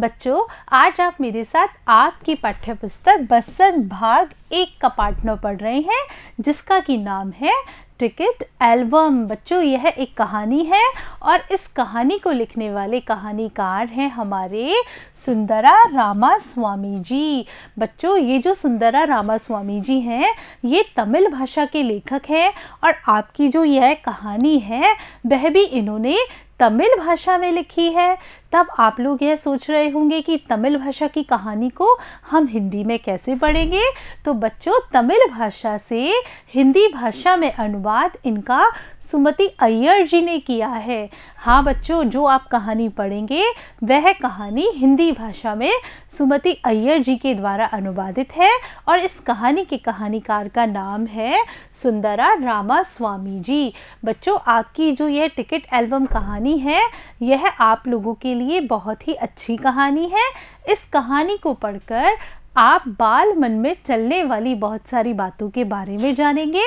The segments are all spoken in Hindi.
बच्चों आज आप मेरे साथ आपकी पाठ्य पुस्तक बसंत भाग एक का पाठना पढ़ रहे हैं जिसका की नाम है टिकट एल्बम बच्चों यह एक कहानी है और इस कहानी को लिखने वाले कहानीकार हैं हमारे सुंदरा रामा स्वामी जी बच्चों ये जो सुंदरा रामा स्वामी जी हैं ये तमिल भाषा के लेखक हैं और आपकी जो यह कहानी है वह भी इन्होंने तमिल भाषा में लिखी है तब आप लोग यह सोच रहे होंगे कि तमिल भाषा की कहानी को हम हिंदी में कैसे पढ़ेंगे तो बच्चों तमिल भाषा से हिंदी भाषा में अनुवाद इनका सुमति अय्यर जी ने किया है हाँ बच्चों जो आप कहानी पढ़ेंगे वह कहानी हिंदी भाषा में सुमति अय्यर जी के द्वारा अनुवादित है और इस कहानी के कहानीकार का नाम है सुंदरा रामा स्वामी जी बच्चों आपकी जो यह टिकट एल्बम कहानी है यह आप लोगों के लिए लिए बहुत ही अच्छी कहानी है इस कहानी को पढ़कर आप बाल मन में चलने वाली बहुत सारी बातों के बारे में जानेंगे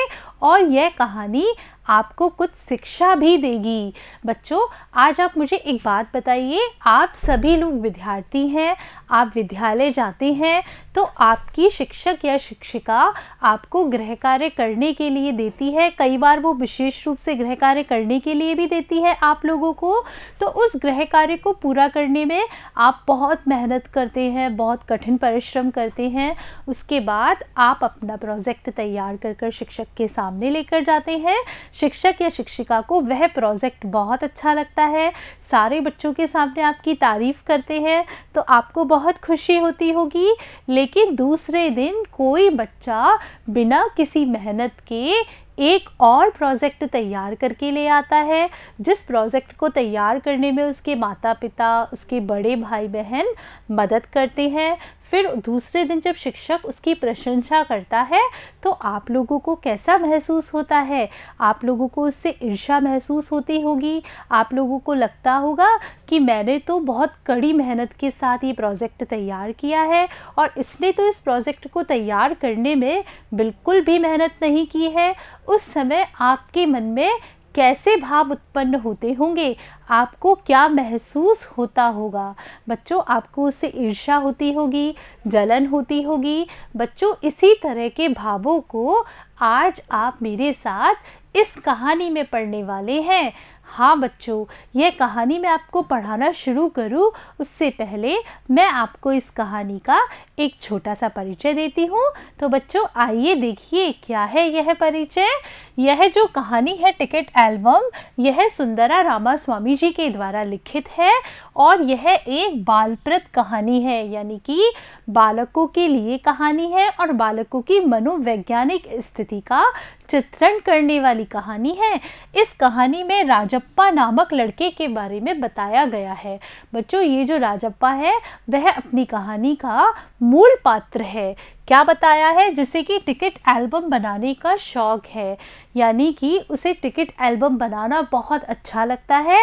और यह कहानी आपको कुछ शिक्षा भी देगी बच्चों आज आप मुझे एक बात बताइए आप सभी लोग विद्यार्थी हैं आप विद्यालय जाते हैं तो आपकी शिक्षक या शिक्षिका आपको गृह कार्य करने के लिए देती है कई बार वो विशेष रूप से गृह कार्य करने के लिए भी देती है आप लोगों को तो उस गृह कार्य को पूरा करने में आप बहुत मेहनत करते हैं बहुत कठिन परिश्रम करते हैं उसके बाद आप अपना प्रोजेक्ट तैयार कर कर शिक्षक के सामने लेकर जाते हैं शिक्षक या शिक्षिका को वह प्रोजेक्ट बहुत अच्छा लगता है सारे बच्चों के सामने आपकी तारीफ़ करते हैं तो आपको बहुत खुशी होती होगी लेकिन दूसरे दिन कोई बच्चा बिना किसी मेहनत के एक और प्रोजेक्ट तैयार करके ले आता है जिस प्रोजेक्ट को तैयार करने में उसके माता पिता उसके बड़े भाई बहन मदद करते हैं फिर दूसरे दिन जब शिक्षक उसकी प्रशंसा करता है तो आप लोगों को कैसा महसूस होता है आप लोगों को उससे ईर्षा महसूस होती होगी आप लोगों को लगता होगा कि मैंने तो बहुत कड़ी मेहनत के साथ ये प्रोजेक्ट तैयार किया है और इसने तो इस प्रोजेक्ट को तैयार करने में बिल्कुल भी मेहनत नहीं की है उस समय आपके मन में कैसे भाव उत्पन्न होते होंगे आपको क्या महसूस होता होगा बच्चों आपको उससे ईर्षा होती होगी जलन होती होगी बच्चों इसी तरह के भावों को आज आप मेरे साथ इस कहानी में पढ़ने वाले हैं हाँ बच्चों यह कहानी मैं आपको पढ़ाना शुरू करूँ उससे पहले मैं आपको इस कहानी का एक छोटा सा परिचय देती हूँ तो बच्चों आइए देखिए क्या है यह परिचय यह जो कहानी है टिकट एल्बम यह सुंदरा रामा स्वामी जी के द्वारा लिखित है और यह एक बालप्रत कहानी है यानी कि बालकों के लिए कहानी है और बालकों की मनोवैज्ञानिक स्थिति का चित्रण करने वाली कहानी है इस कहानी में राजप्पा नामक लड़के के बारे में बताया गया है बच्चों ये जो राजप्पा है वह अपनी कहानी का मूल पात्र है क्या बताया है जिसे कि टिकट एल्बम बनाने का शौक़ है यानी कि उसे टिकट एल्बम बनाना बहुत अच्छा लगता है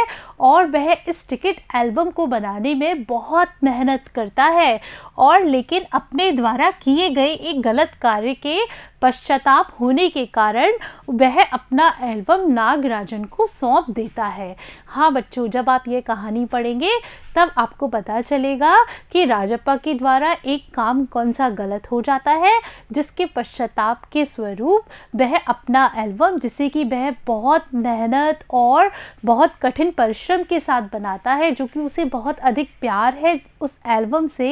और वह इस टिकट एल्बम को बनाने में बहुत मेहनत करता है और लेकिन अपने द्वारा किए गए एक गलत कार्य के पश्चाताप होने के कारण वह अपना एल्बम नागराजन को सौंप देता है हाँ बच्चों जब आप ये कहानी पढ़ेंगे तब आपको पता चलेगा कि राजप्पा के द्वारा एक काम कौन सा गलत हो जाए जाता है जिसके पश्चाताप के स्वरूप वह अपना एल्बम जिसे कि वह बहुत मेहनत और बहुत कठिन परिश्रम के साथ बनाता है जो कि उसे बहुत अधिक प्यार है उस एल्बम से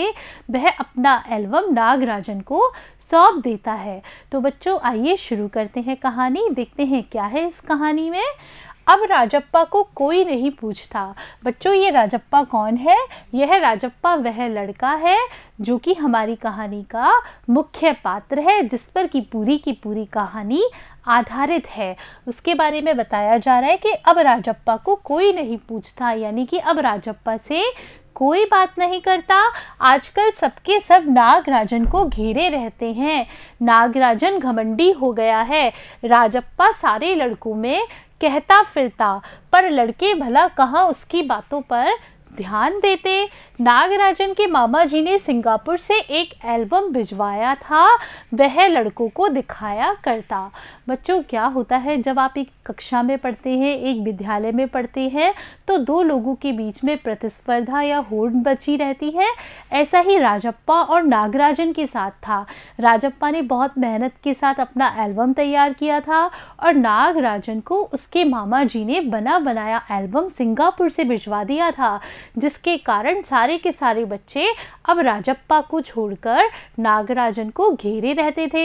वह अपना एल्बम नागराजन को सौंप देता है तो बच्चों आइए शुरू करते हैं कहानी देखते हैं क्या है इस कहानी में अब राजप्पा को कोई नहीं पूछता बच्चों ये राजप्पा कौन है यह राजप्पा वह लड़का है जो कि हमारी कहानी का मुख्य पात्र है जिस पर की पूरी की पूरी कहानी आधारित है उसके बारे में बताया जा रहा है कि अब राजप्पा को कोई नहीं पूछता यानी कि अब राजप्पा से कोई बात नहीं करता आजकल सबके सब नागराजन को घेरे रहते हैं नागराजन घमंडी हो गया है राजप्पा सारे लड़कों में कहता फिरता पर लड़के भला कहाँ उसकी बातों पर ध्यान देते नागराजन के मामा जी ने सिंगापुर से एक एल्बम भिजवाया था वह लड़कों को दिखाया करता बच्चों क्या होता है जब आप एक कक्षा में पढ़ते हैं एक विद्यालय में पढ़ते हैं तो दो लोगों के बीच में प्रतिस्पर्धा या होड़ बची रहती है ऐसा ही राजप्पा और नागराजन के साथ था राजप्पा ने बहुत मेहनत के साथ अपना एल्बम तैयार किया था और नागराजन को उसके मामा जी ने बना बनाया एल्बम सिंगापुर से भिजवा दिया था जिसके कारण सारे सारे के सारे बच्चे अब राजप्पा को छोड़कर नागराजन को घेरे रहते थे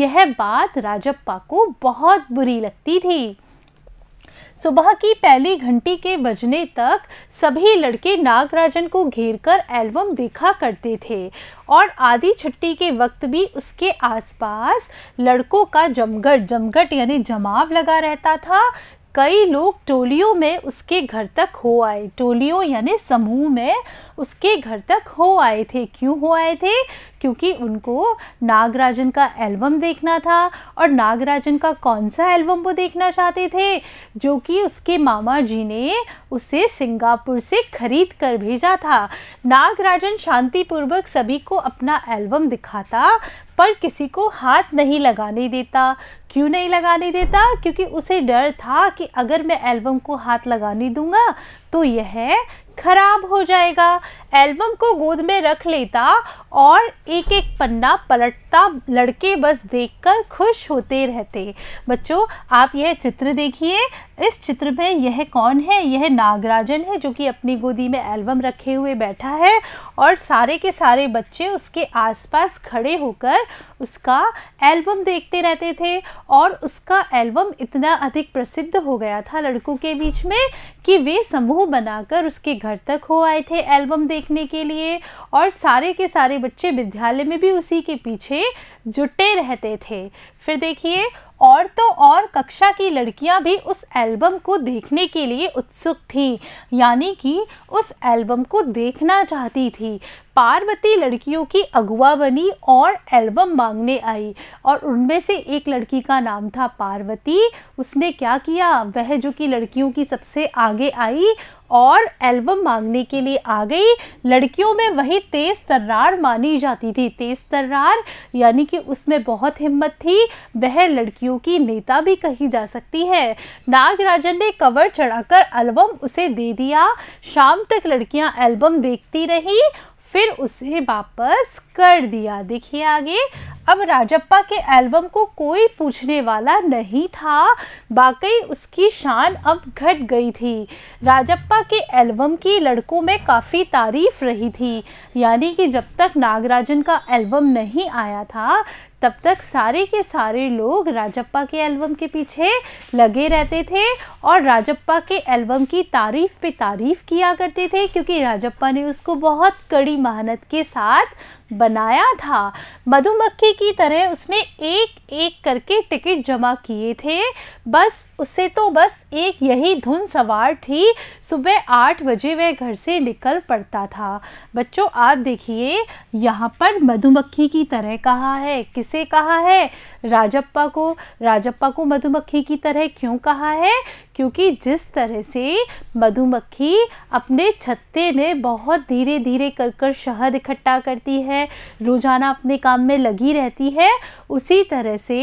यह बात राजप्पा को बहुत बुरी लगती थी सुबह की पहली घंटी के बजने तक सभी लड़के नागराजन को घेरकर एल्बम देखा करते थे और आधी छुट्टी के वक्त भी उसके आसपास लड़कों का जमघट जमघट यानी जमाव लगा रहता था कई लोग टोलियों में उसके घर तक हो आए टोलियों यानी समूह में उसके घर तक हो आए थे क्यों हो आए थे क्योंकि उनको नागराजन का एल्बम देखना था और नागराजन का कौन सा एल्बम वो देखना चाहते थे जो कि उसके मामा जी ने उसे सिंगापुर से खरीद कर भेजा था नागराजन शांतिपूर्वक सभी को अपना एल्बम दिखाता पर किसी को हाथ नहीं लगाने देता क्यों नहीं लगाने देता क्योंकि उसे डर था कि अगर मैं एल्बम को हाथ लगाने दूंगा तो यह खराब हो जाएगा एल्बम को गोद में रख लेता और एक एक पन्ना पलटता लड़के बस देखकर खुश होते रहते बच्चों आप यह चित्र देखिए इस चित्र में यह कौन है यह नागराजन है जो कि अपनी गोदी में एल्बम रखे हुए बैठा है और सारे के सारे बच्चे उसके आसपास खड़े होकर उसका एल्बम देखते रहते थे और उसका एल्बम इतना अधिक प्रसिद्ध हो गया था लड़कों के बीच में कि वे समूह बनाकर उसके घर तक हो आए थे एल्बम देखने के लिए और सारे के सारे सारे बच्चे विद्यालय में भी उसी के पीछे जुटे रहते थे फिर देखिए और तो और कक्षा की लड़कियां भी उस एल्बम को देखने के लिए उत्सुक थीं यानी कि उस एल्बम को देखना चाहती थी पार्वती लड़कियों की अगुआ बनी और एल्बम मांगने आई और उनमें से एक लड़की का नाम था पार्वती उसने क्या किया वह जो कि लड़कियों की सबसे आगे आई और एल्बम मांगने के लिए आ गई लड़कियों में वही तेज़ तर्रार मानी जाती थी तेज़ तर्रार यानी कि उसमें बहुत हिम्मत थी वह लड़कियों की नेता भी कही जा सकती है नागराजन ने कवर चढ़ाकर एल्बम उसे दे दिया शाम तक लड़कियां एल्बम देखती रहीं फिर उसे वापस कर दिया देखिए आगे अब राजप्पा के एल्बम को कोई पूछने वाला नहीं था वाकई उसकी शान अब घट गई थी राजप्पा के एल्बम की लड़कों में काफ़ी तारीफ रही थी यानी कि जब तक नागराजन का एल्बम नहीं आया था तब तक सारे के सारे लोग राजप्पा के एल्बम के पीछे लगे रहते थे और राजप्पा के एल्बम की तारीफ़ पे तारीफ़ किया करते थे क्योंकि राजप्पा ने उसको बहुत कड़ी मेहनत के साथ बनाया था मधुमक्खी की तरह उसने एक एक करके टिकट जमा किए थे बस उसे तो बस एक यही धुन सवार थी सुबह आठ बजे वह घर से निकल पड़ता था बच्चों आप देखिए यहाँ पर मधुमक्खी की तरह कहा है किसे कहा है राजप्पा को राजप्पा को मधुमक्खी की तरह क्यों कहा है क्योंकि जिस तरह से मधुमक्खी अपने छत्ते में बहुत धीरे धीरे कर कर शहद इकट्ठा करती है है रोज़ाना अपने काम में लगी रहती है उसी तरह से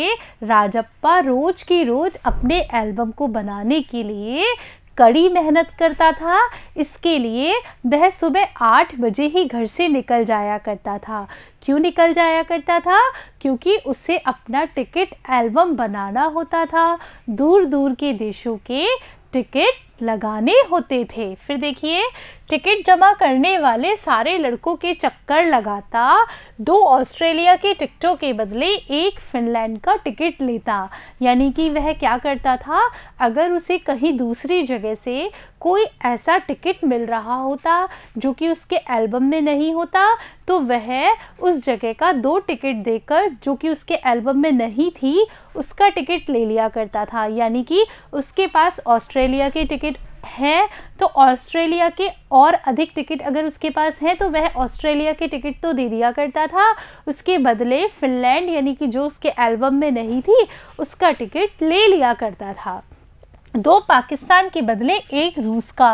राजप्पा रोज़ की रोज़ अपने एल्बम को बनाने के लिए कड़ी मेहनत करता था इसके लिए वह सुबह आठ बजे ही घर से निकल जाया करता था क्यों निकल जाया करता था क्योंकि उसे अपना टिकट एल्बम बनाना होता था दूर दूर के देशों के टिकट लगाने होते थे फिर देखिए टिकट जमा करने वाले सारे लड़कों के चक्कर लगाता दो ऑस्ट्रेलिया के टिकटों के बदले एक फिनलैंड का टिकट लेता यानी कि वह क्या करता था अगर उसे कहीं दूसरी जगह से कोई ऐसा टिकट मिल रहा होता जो कि उसके एल्बम में नहीं होता तो वह उस जगह का दो टिकट देकर जो कि उसके एल्बम में नहीं थी उसका टिकट ले लिया करता था यानी कि उसके पास ऑस्ट्रेलिया के टिकट है तो ऑस्ट्रेलिया के और अधिक टिकट अगर उसके पास है तो वह ऑस्ट्रेलिया के टिकट तो दे दिया करता था उसके बदले फिनलैंड यानी कि जो उसके एल्बम में नहीं थी उसका टिकट ले लिया करता था दो पाकिस्तान के बदले एक रूस का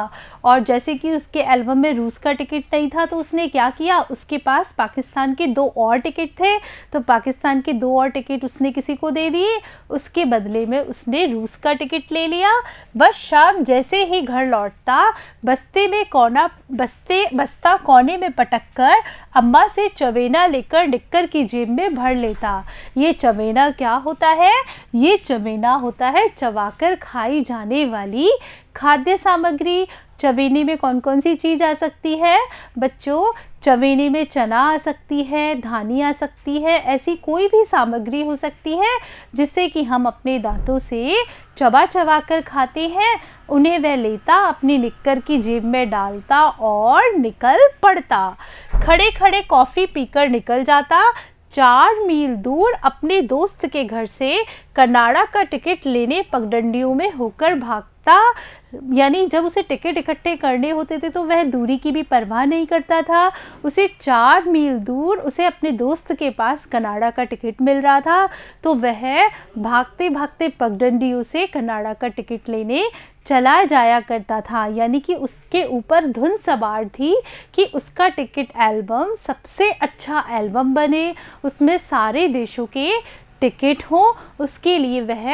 और जैसे कि उसके एल्बम में रूस का टिकट नहीं था तो उसने क्या किया उसके पास पाकिस्तान के दो और टिकट थे तो पाकिस्तान के दो और टिकट उसने किसी को दे दिए उसके बदले में उसने रूस का टिकट ले लिया बस शाम जैसे ही घर लौटता बस्ते में कोना बस्ते बस्ता कोने में पटक कर अम्मा से चवेना लेकर डिक्कर की जेब में भर लेता ये चवेना क्या होता है ये चवेना होता है चबाकर खाई जाने वाली खाद्य सामग्री चवेनी में कौन कौन सी चीज़ आ सकती है बच्चों चवेनी में चना आ सकती है धानी आ सकती है ऐसी कोई भी सामग्री हो सकती है जिससे कि हम अपने दांतों से चबा चबा कर खाते हैं उन्हें वह लेता अपनी निक्कर की जेब में डालता और निकल पड़ता खड़े खड़े कॉफ़ी पीकर निकल जाता चार मील दूर अपने दोस्त के घर से कनाडा का टिकट लेने पगडंडियों में होकर भाग सकता यानी जब उसे टिकट इकट्ठे करने होते थे तो वह दूरी की भी परवाह नहीं करता था उसे चार मील दूर उसे अपने दोस्त के पास कनाडा का टिकट मिल रहा था तो वह भागते भागते पगडंडी उसे कनाडा का टिकट लेने चला जाया करता था यानी कि उसके ऊपर धुन सवार थी कि उसका टिकट एल्बम सबसे अच्छा एल्बम बने उसमें सारे देशों के टिकट हो उसके लिए वह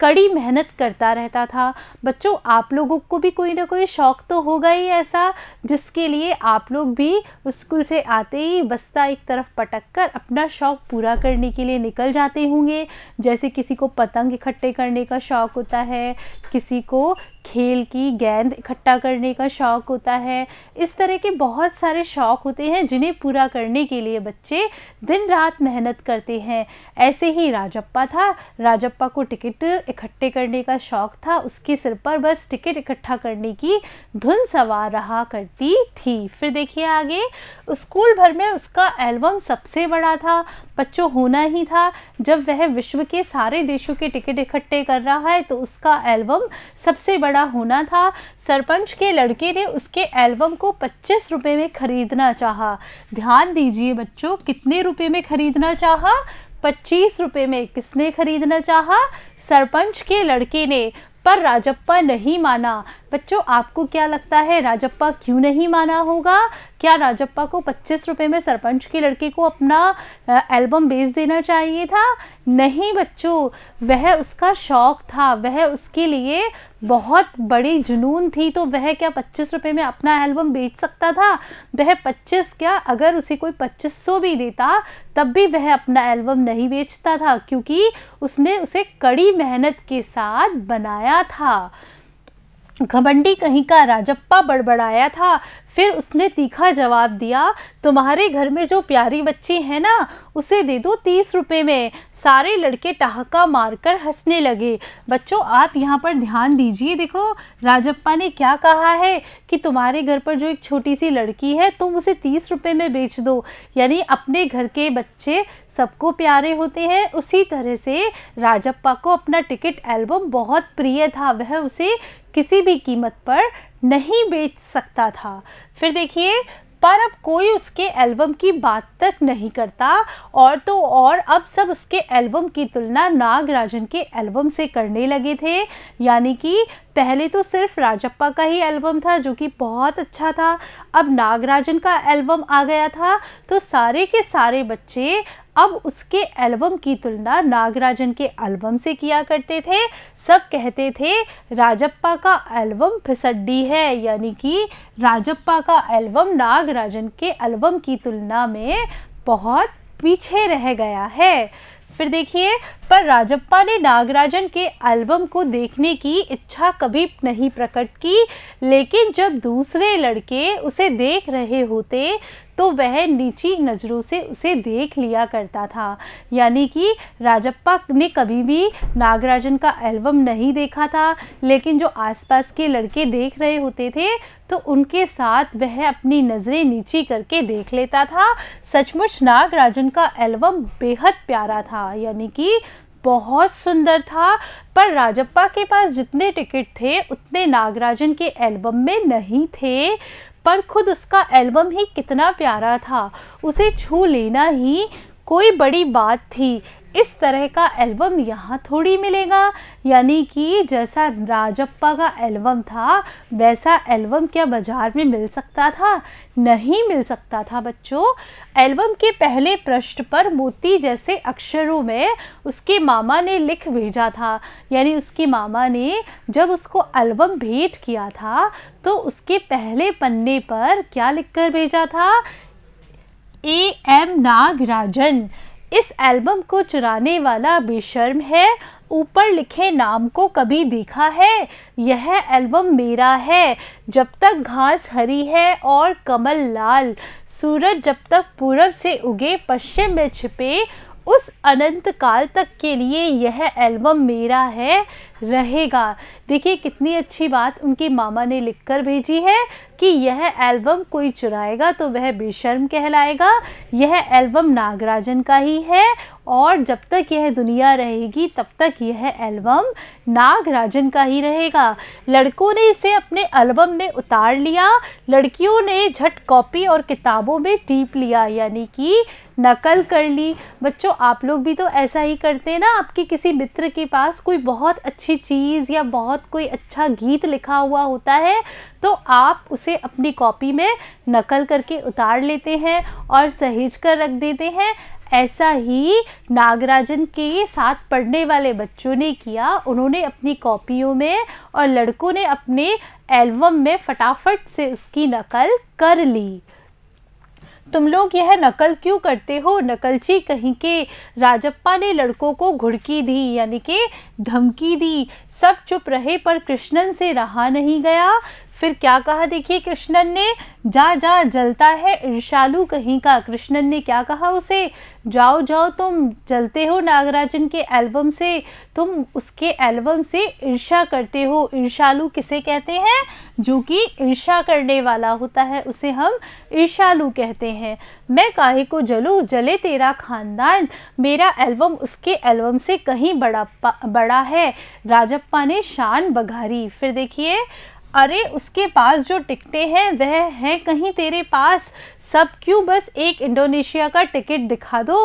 कड़ी मेहनत करता रहता था बच्चों आप लोगों को भी कोई ना कोई शौक़ तो होगा ही ऐसा जिसके लिए आप लोग भी स्कूल से आते ही बस्ता एक तरफ पटक कर अपना शौक़ पूरा करने के लिए निकल जाते होंगे जैसे किसी को पतंग इकट्ठे करने का शौक़ होता है किसी को खेल की गेंद इकट्ठा करने का शौक़ होता है इस तरह के बहुत सारे शौक़ होते हैं जिन्हें पूरा करने के लिए बच्चे दिन रात मेहनत करते हैं ऐसे ही राजप्पा था राजप्पा को टिकट इकट्ठे करने का शौक़ था उसके सिर पर बस टिकट इकट्ठा करने की धुन सवार रहा करती थी फिर देखिए आगे स्कूल भर में उसका एल्बम सबसे बड़ा था बच्चों होना ही था जब वह विश्व के सारे देशों के टिकट इकट्ठे कर रहा है तो उसका एल्बम सबसे बड़ा होना था सरपंच के लड़के ने उसके एल्बम को पच्चीस रुपये में ख़रीदना चाहा ध्यान दीजिए बच्चों कितने रुपये में ख़रीदना चाहा पच्चीस रुपये में किसने खरीदना चाहा सरपंच के लड़के ने पर राजप्पा नहीं माना बच्चों आपको क्या लगता है राजप्पा क्यों नहीं माना होगा क्या राजप्पा को पच्चीस रुपये में सरपंच की लड़की को अपना एल्बम बेच देना चाहिए था नहीं बच्चों वह उसका शौक़ था वह उसके लिए बहुत बड़ी जुनून थी तो वह क्या पच्चीस रुपए में अपना एल्बम बेच सकता था वह पच्चीस क्या अगर उसे कोई पच्चीस सौ भी देता तब भी वह अपना एल्बम नहीं बेचता था क्योंकि उसने उसे कड़ी मेहनत के साथ बनाया था घमंडी कहीं का राजप्पा बड़बड़ाया था फिर उसने तीखा जवाब दिया तुम्हारे घर में जो प्यारी बच्ची है ना उसे दे दो तीस रुपये में सारे लड़के टहाका मारकर हंसने लगे बच्चों आप यहाँ पर ध्यान दीजिए देखो राजप्पा ने क्या कहा है कि तुम्हारे घर पर जो एक छोटी सी लड़की है तुम उसे तीस रुपये में बेच दो यानी अपने घर के बच्चे सबको प्यारे होते हैं उसी तरह से राजप्पा को अपना टिकट एल्बम बहुत प्रिय था वह उसे किसी भी कीमत पर नहीं बेच सकता था फिर देखिए पर अब कोई उसके एल्बम की बात तक नहीं करता और तो और अब सब उसके एल्बम की तुलना नागराजन के एल्बम से करने लगे थे यानी कि पहले तो सिर्फ राजप्पा का ही एल्बम था जो कि बहुत अच्छा था अब नागराजन का एल्बम आ गया था तो सारे के सारे बच्चे अब उसके एल्बम की तुलना नागराजन के एल्बम से किया करते थे सब कहते थे राजप्पा का एल्बम फिसड्डी है यानी कि राजप्पा का एल्बम नागराजन के एल्बम की तुलना में बहुत पीछे रह गया है फिर देखिए पर राजप्पा ने नागराजन के एल्बम को देखने की इच्छा कभी नहीं प्रकट की लेकिन जब दूसरे लड़के उसे देख रहे होते तो वह नीची नज़रों से उसे देख लिया करता था यानी कि राजप्पा ने कभी भी नागराजन का एल्बम नहीं देखा था लेकिन जो आसपास के लड़के देख रहे होते थे तो उनके साथ वह अपनी नज़रें नीची करके देख लेता था सचमुच नागराजन का एल्बम बेहद प्यारा था यानी कि बहुत सुंदर था पर राजप्पा के पास जितने टिकट थे उतने नागराजन के एल्बम में नहीं थे पर खुद उसका एल्बम ही कितना प्यारा था उसे छू लेना ही कोई बड़ी बात थी इस तरह का एल्बम यहाँ थोड़ी मिलेगा यानी कि जैसा राजप्पा का एल्बम था वैसा एल्बम क्या बाज़ार में मिल सकता था नहीं मिल सकता था बच्चों एल्बम के पहले पृष्ठ पर मोती जैसे अक्षरों में उसके मामा ने लिख भेजा था यानी उसके मामा ने जब उसको एल्बम भेंट किया था तो उसके पहले पन्ने पर क्या लिख कर भेजा था ए एम नागराजन इस एल्बम को चुराने वाला बेशर्म है ऊपर लिखे नाम को कभी देखा है यह एल्बम मेरा है जब तक घास हरी है और कमल लाल सूरज जब तक पूरब से उगे पश्चिम में छिपे उस अनंत काल तक के लिए यह एल्बम मेरा है रहेगा देखिए कितनी अच्छी बात उनके मामा ने लिखकर भेजी है कि यह एल्बम कोई चुराएगा तो वह बेशर्म कहलाएगा यह एल्बम नागराजन का ही है और जब तक यह दुनिया रहेगी तब तक यह एल्बम नागराजन का ही रहेगा लड़कों ने इसे अपने एल्बम में उतार लिया लड़कियों ने झट कॉपी और किताबों में टीप लिया यानी कि नकल कर ली बच्चों आप लोग भी तो ऐसा ही करते हैं ना आपके किसी मित्र के पास कोई बहुत अच्छी अच्छी चीज़ या बहुत कोई अच्छा गीत लिखा हुआ होता है तो आप उसे अपनी कॉपी में नकल करके उतार लेते हैं और सहेज कर रख देते हैं ऐसा ही नागराजन के साथ पढ़ने वाले बच्चों ने किया उन्होंने अपनी कॉपियों में और लड़कों ने अपने एल्बम में फटाफट से उसकी नकल कर ली तुम लोग यह नकल क्यों करते हो नकलची कहीं के राजप्पा ने लड़कों को घुड़की दी यानी कि धमकी दी सब चुप रहे पर कृष्णन से रहा नहीं गया फिर क्या कहा देखिए कृष्णन ने जा जा जलता है ईर्षालु कहीं का कृष्णन ने क्या कहा उसे जाओ जाओ तुम जलते हो नागराजन के एल्बम से तुम उसके एल्बम से ईर्षा करते हो ईर्षालु किसे कहते हैं जो कि ईर्षा करने वाला होता है उसे हम ईर्षालु कहते हैं मैं काहे को जलूँ जले तेरा खानदान मेरा एल्बम उसके एल्बम से कहीं बड़ा बड़ा है राजप्पा ने शान बघारी फिर देखिए अरे उसके पास जो टिकटें हैं वह हैं कहीं तेरे पास सब क्यों बस एक इंडोनेशिया का टिकट दिखा दो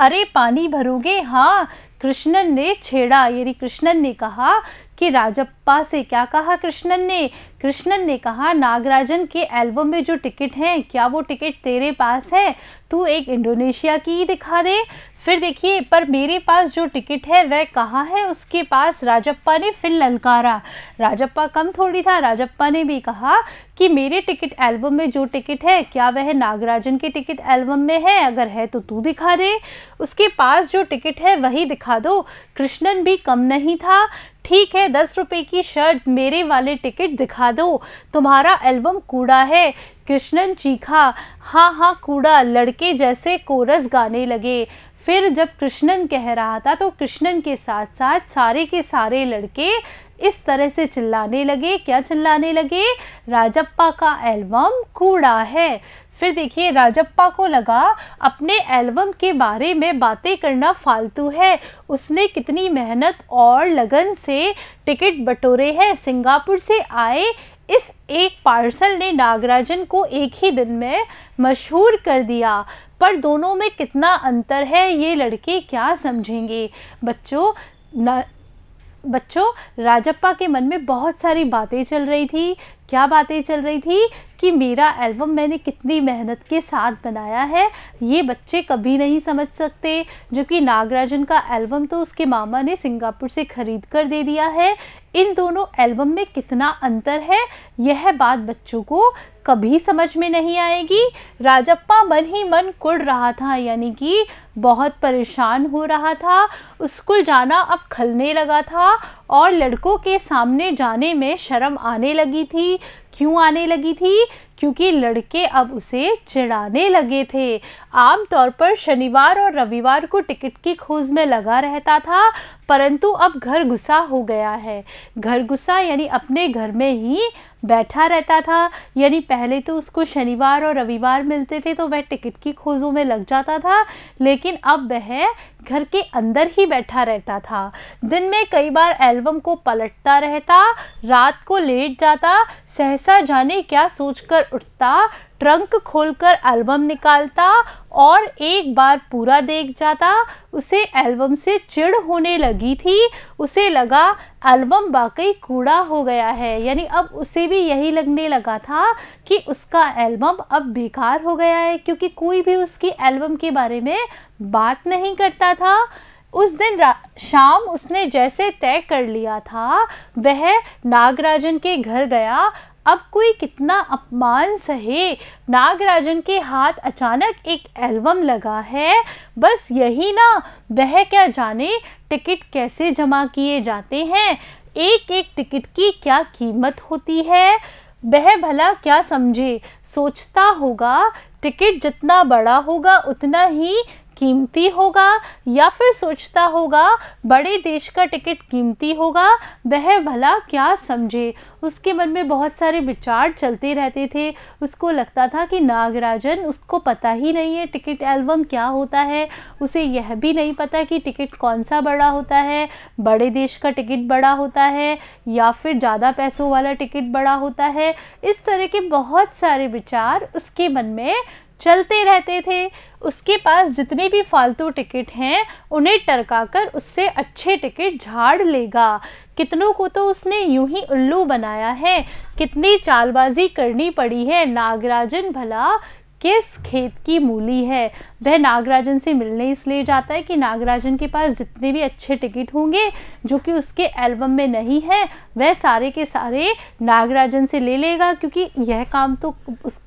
अरे पानी भरोगे हाँ कृष्णन ने छेड़ा यानी कृष्णन ने कहा कि राजप्पा से क्या कहा कृष्णन ने कृष्णन ने कहा नागराजन के एल्बम में जो टिकट हैं क्या वो टिकट तेरे पास है तू एक इंडोनेशिया की ही दिखा दे फिर देखिए पर मेरे पास जो टिकट है वह कहाँ है उसके पास राजप्पा ने फिर ललकारा राजप्पा कम थोड़ी था राजप्पा ने भी कहा कि मेरे टिकट एल्बम में जो टिकट है क्या वह नागराजन के टिकट एल्बम में है अगर है तो तू दिखा दे उसके पास जो टिकट है वही दिखा दो कृष्णन भी कम नहीं था ठीक है दस रुपये की शर्ट मेरे वाले टिकट दिखा दो तुम्हारा एल्बम कूड़ा है कृष्णन चीखा हाँ हाँ कूड़ा लड़के जैसे कोरस गाने लगे फिर जब कृष्णन कह रहा था तो कृष्णन के साथ साथ सारे के सारे लड़के इस तरह से चिल्लाने लगे क्या चिल्लाने लगे राजप्पा का एल्बम कूड़ा है फिर देखिए राजप्पा को लगा अपने एल्बम के बारे में बातें करना फालतू है उसने कितनी मेहनत और लगन से टिकट बटोरे हैं सिंगापुर से आए इस एक पार्सल ने नागराजन को एक ही दिन में मशहूर कर दिया पर दोनों में कितना अंतर है ये लड़के क्या समझेंगे बच्चों न बच्चों राजप्पा के मन में बहुत सारी बातें चल रही थी क्या बातें चल रही थी कि मेरा एल्बम मैंने कितनी मेहनत के साथ बनाया है ये बच्चे कभी नहीं समझ सकते जबकि नागराजन का एल्बम तो उसके मामा ने सिंगापुर से ख़रीद कर दे दिया है इन दोनों एल्बम में कितना अंतर है यह बात बच्चों को कभी समझ में नहीं आएगी राजप्पा मन ही मन कुड़ रहा था यानी कि बहुत परेशान हो रहा था स्कूल जाना अब खलने लगा था और लड़कों के सामने जाने में शर्म आने लगी थी क्यों आने लगी थी क्योंकि लड़के अब उसे चिढ़ाने लगे थे आमतौर पर शनिवार और रविवार को टिकट की खोज में लगा रहता था परंतु अब घर गुस्सा हो गया है घर गुस्सा यानी अपने घर में ही बैठा रहता था यानी पहले तो उसको शनिवार और रविवार मिलते थे तो वह टिकट की खोजों में लग जाता था लेकिन अब वह घर के अंदर ही बैठा रहता था दिन में कई बार एल्बम को पलटता रहता रात को लेट जाता सहसा जाने क्या सोचकर उठता ट्रंक खोलकर एल्बम निकालता और एक बार पूरा देख जाता उसे एल्बम से चिड़ होने लगी थी उसे लगा एल्बम वाकई कूड़ा हो गया है यानी अब उसे भी यही लगने लगा था कि उसका एल्बम अब बेकार हो गया है क्योंकि कोई भी उसकी एल्बम के बारे में बात नहीं करता था उस दिन शाम उसने जैसे तय कर लिया था वह नागराजन के घर गया अब कोई कितना अपमान सहे नागराजन के हाथ अचानक एक एल्बम लगा है बस यही ना वह क्या जाने टिकट कैसे जमा किए जाते हैं एक एक टिकट की क्या कीमत होती है वह भला क्या समझे सोचता होगा टिकट जितना बड़ा होगा उतना ही कीमती होगा या फिर सोचता होगा बड़े देश का टिकट कीमती होगा वह भला क्या समझे उसके मन में बहुत सारे विचार चलते रहते थे उसको लगता था कि नागराजन उसको पता ही नहीं है टिकट एल्बम क्या होता है उसे यह भी नहीं पता कि टिकट कौन सा बड़ा होता है बड़े देश का टिकट बड़ा होता है या फिर ज़्यादा पैसों वाला टिकट बड़ा होता है इस तरह के बहुत सारे विचार उसके मन में चलते रहते थे उसके पास जितने भी फालतू टिकट हैं उन्हें टरका कर उससे अच्छे टिकट झाड़ लेगा कितनों को तो उसने यूं ही उल्लू बनाया है कितनी चालबाजी करनी पड़ी है नागराजन भला किस खेत की मूली है वह नागराजन से मिलने इसलिए जाता है कि नागराजन के पास जितने भी अच्छे टिकट होंगे जो कि उसके एल्बम में नहीं है वह सारे के सारे नागराजन से ले लेगा क्योंकि यह काम तो उस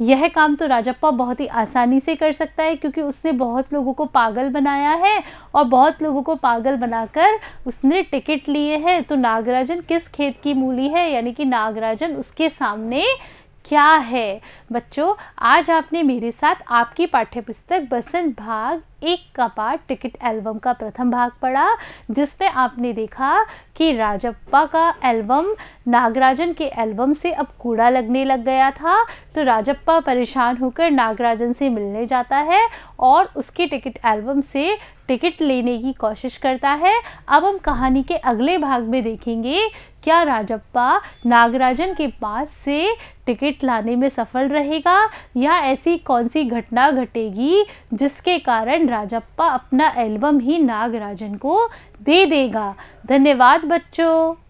यह काम तो राजप्पा बहुत ही आसानी से कर सकता है क्योंकि उसने बहुत लोगों को पागल बनाया है और बहुत लोगों को पागल बनाकर उसने टिकट लिए हैं तो नागराजन किस खेत की मूली है यानी कि नागराजन उसके सामने क्या है बच्चों आज आपने मेरे साथ आपकी पाठ्यपुस्तक बसंत भाग एक का पार्ट टिकट एल्बम का प्रथम भाग पड़ा जिसमें आपने देखा कि राजप्पा का एल्बम नागराजन के एल्बम से अब कूड़ा लगने लग गया था तो राजप्पा परेशान होकर नागराजन से मिलने जाता है और उसके टिकट एल्बम से टिकट लेने की कोशिश करता है अब हम कहानी के अगले भाग में देखेंगे क्या राजप्पा नागराजन के पास से टिकट लाने में सफल रहेगा या ऐसी कौन सी घटना घटेगी जिसके कारण राजप्पा अपना एल्बम ही नागराजन को दे देगा धन्यवाद बच्चों